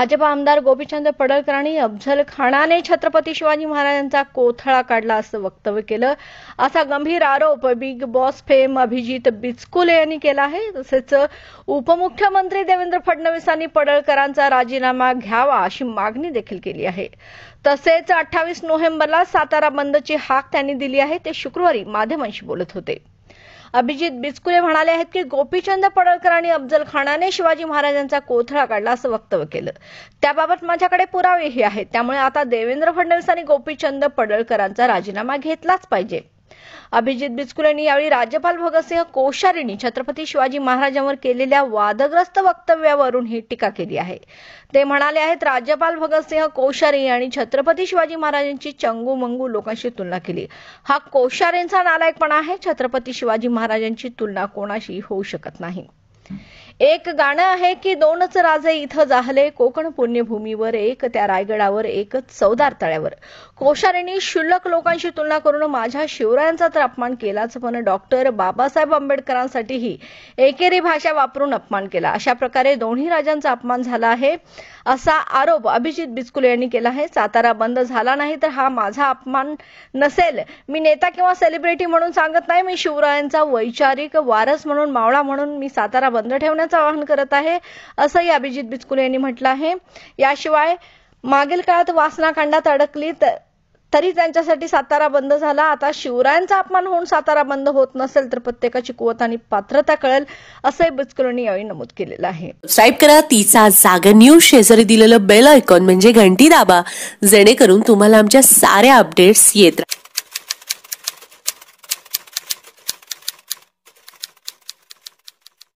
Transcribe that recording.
भाजपा आमदार गोपीचंद पडळकरांनी अफझल खानाने छत्रपती शिवाजी महाराजांचा कोथळा काढला असं वक्तव्य केलं असा गंभीर आरोप Bigg Boss fame Abhijit Bichukale यांनी केला आहे तसेच उपमुख्यमंत्री देवेंद्र फडणवीसांनी पडळकरांचा राजीनामा घ्यावा अशी मागणी देखील केली आहे तसेच अठ्ठावीस नोव्हेंबरला सातारा बंदची हाक त्यांनी दिली आहे ते शुक्रवारी माध्यमांशी बोलत होते अभिजित बिचकुले म्हणाले आहेत की गोपीचंद पडळकर आणि अफजल खानाने शिवाजी महाराजांचा कोथळा काढला असं वक्तव्य केलं त्याबाबत माझ्याकडे पुरावेही आहेत त्यामुळे आता देवेंद्र फडणवीस आणि गोपीचंद पडळकरांचा राजीनामा घेतलाच पाहिजे अभिजित बिचकुल यांनी यावेळी राज्यपाल भगतसिंह कोश्यारींनी छत्रपती शिवाजी महाराजांवर केलेल्या वादग्रस्त वक्तव्यावरून ही टीका केली आहे ते म्हणाले आहेत राज्यपाल भगतसिंह कोश्यारी आणि छत्रपती शिवाजी महाराजांची चंगू मंगू लोकांशी तुलना केली हा कोश्यारींचा नालायकपणा आहे छत्रपती शिवाजी महाराजांची तुलना कोणाशी होऊ शकत नाही एक गाणं आहे की दोनच राजे इथं झाले कोकण पुण्यभूमीवर एक त्या रायगडावर एक चौदार तळ्यावर कोश्यारींनी शुल्लक लोकांशी तुलना करून माझ्या शिवरायांचा तर अपमान केलाच पण डॉक्टर बाबासाहेब आंबेडकरांसाठीही एकेरी भाषा वापरून अपमान केला अशा प्रकारे दोन्ही राजांचा अपमान झाला आहे असा आरोप अभिजित बिचकुले यांनी केला आहे सातारा बंद झाला नाही तर हा माझा अपमान नसेल मी नेता किंवा सेलिब्रिटी म्हणून सांगत नाही मी शिवरायांचा वैचारिक वारस म्हणून मावळा म्हणून मी सातारा बंद ठेवण्यात करण्याचं आवाहन करत आहे असंही अभिजित बिचकुले यांनी म्हटलं आहे याशिवाय मागील काळात वासनाकांडात अडकली तरी त्यांच्यासाठी सातारा बंद झाला आता शिवरायांचा अपमान होऊन सातारा बंद होत नसेल तर प्रत्येकाची कुवत आणि पात्रता कळेल असंही बुचकुळणी यावेळी नमूद केलेलं आहे सबस्क्राईब करा तिचा जाग न्यूज शेजारी दिलेलं बेल आयकॉन म्हणजे घंटी दाबा जेणेकरून तुम्हाला आमच्या साऱ्या अपडेट्स येत